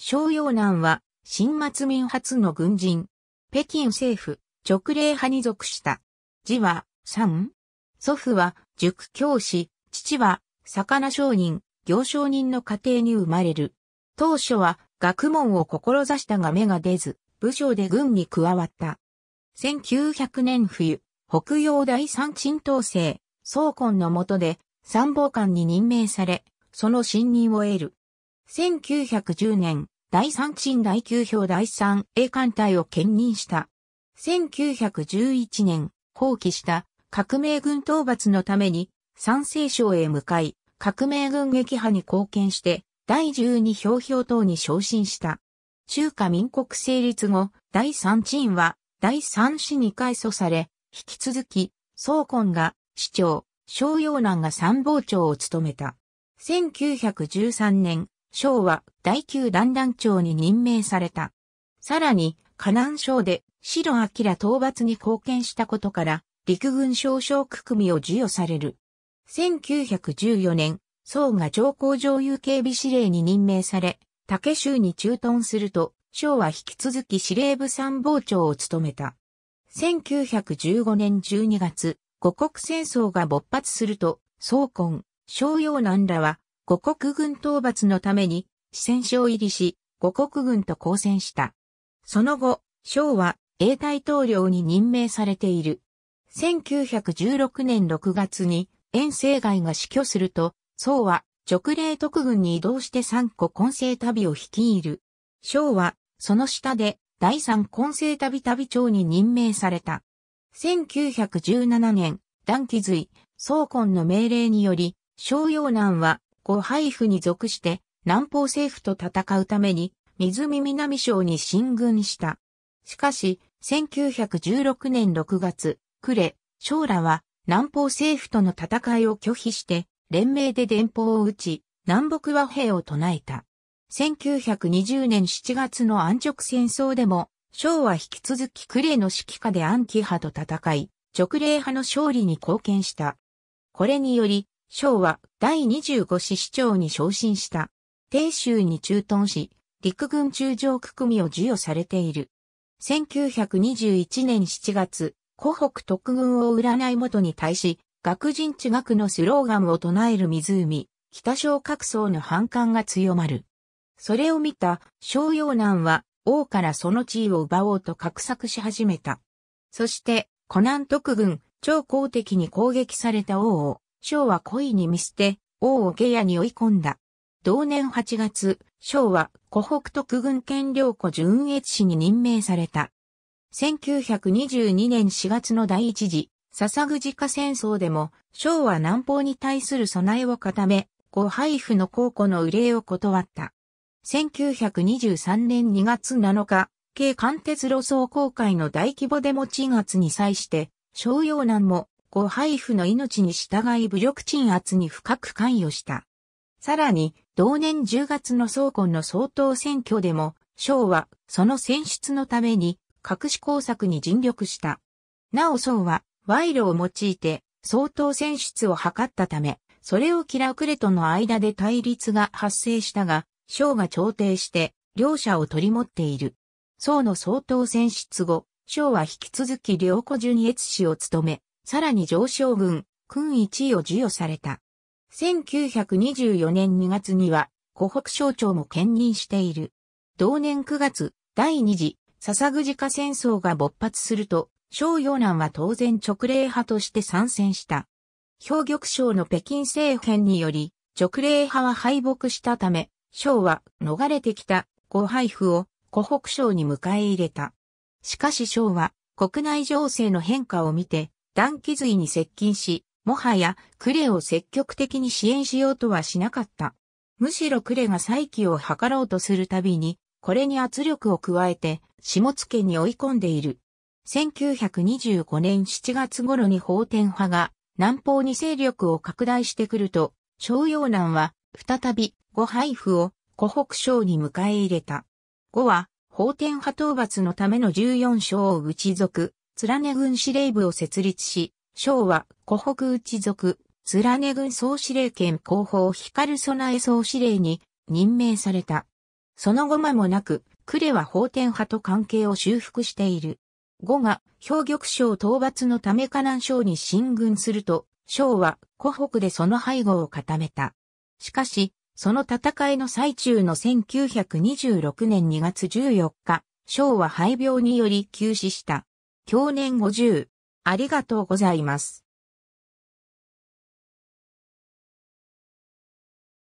小陽南は、新末民初の軍人。北京政府、直令派に属した。字は、三。祖父は、塾教師、父は、魚商人、行商人の家庭に生まれる。当初は、学問を志したが芽が出ず、部署で軍に加わった。1900年冬、北洋第三鎮東制、総根の下で、参謀官に任命され、その信任を得る。1910年、第3鎮第9票第3 A 艦隊を兼任した。1911年、放棄した革命軍討伐のために三西省へ向かい、革命軍撃破に貢献して第12票票等に昇進した。中華民国成立後、第3鎮は第3市に改組され、引き続き、総根が市長、昭陽南が参謀長を務めた。1913年、省は第九団団長に任命された。さらに、河南省で白明討伐に貢献したことから、陸軍少将組を授与される。1914年、宋が上皇上遊警備司令に任命され、竹州に駐屯すると、省は引き続き司令部参謀長を務めた。1915年12月、五国戦争が勃発すると、宋根、小陽南らは五国軍討伐のために四川省入りし、五国軍と交戦した。その後、省は英大統領に任命されている。1916年6月に遠征外が死去すると、宋は直令特軍に移動して三個混成旅を率いる。省はその下で第三混成旅旅長に任命された。1917年、段気髄、宋根の命令により、省陽南は後配布に属して南方政府と戦うために湖南省に進軍した。しかし、1916年6月、呉、将らは南方政府との戦いを拒否して、連名で電報を打ち、南北和平を唱えた。1920年7月の安直戦争でも、昭は引き続き呉の指揮下で安記派と戦い、直令派の勝利に貢献した。これにより、章は第25師市長に昇進した。鄭州に駐屯し、陸軍中将区組を授与されている。1921年7月、湖北特軍を占い元に対し、学人地学のスローガンを唱える湖、北小各層の反感が強まる。それを見た小陽南は王からその地位を奪おうと画策し始めた。そして、湖南特軍、超公敵に攻撃された王を、章は恋に見捨て、王を下野に追い込んだ。同年8月、章は湖北特軍権領湖純越市に任命された。1922年4月の第一次、笹口家戦争でも、章は南方に対する備えを固め、ご配布の候補の憂礼を断った。1923年2月7日、京関鉄路総公会の大規模デモ鎮圧に際して、商用難もご配布の命に従い武力鎮圧に深く関与した。さらに、同年10月の総根の総統選挙でも、省はその選出のために隠し工作に尽力した。なお省は賄賂を用いて総統選出を図ったため、それを嫌うクレとの間で対立が発生したが、省が調停して両者を取り持っている。宋の総統選出後、省は引き続き両子純越氏を務め、さらに上将軍、君一位を授与された。1924年2月には、湖北省庁も兼任している。同年9月、第二次、笹ぐじ戦争が勃発すると、小陽南は当然直令派として参戦した。兵玉省の北京政変により、直令派は敗北したため、省は逃れてきたご配布を湖北省に迎え入れた。しかし省は国内情勢の変化を見て、断気髄に接近し、もはやクレを積極的に支援しようとはしなかった。むしろクレが再起を図ろうとするたびに、これに圧力を加えて、下野に追い込んでいる。1925年7月頃に法天派が南方に勢力を拡大してくると、商陽南は再び五配布を湖北省に迎え入れた。五は法天派討伐のための14省を打ち族、連根軍司令部を設立し、昭和、湖北内属、連根軍総司令権広報光備え総司令に任命された。その後間もなく、呉は法天派と関係を修復している。後が、兵玉省討伐のため河南省に進軍すると、昭は湖北でその背後を固めた。しかし、その戦いの最中の1926年2月14日、昭は廃病により急死した。享年50。ありがとうございます。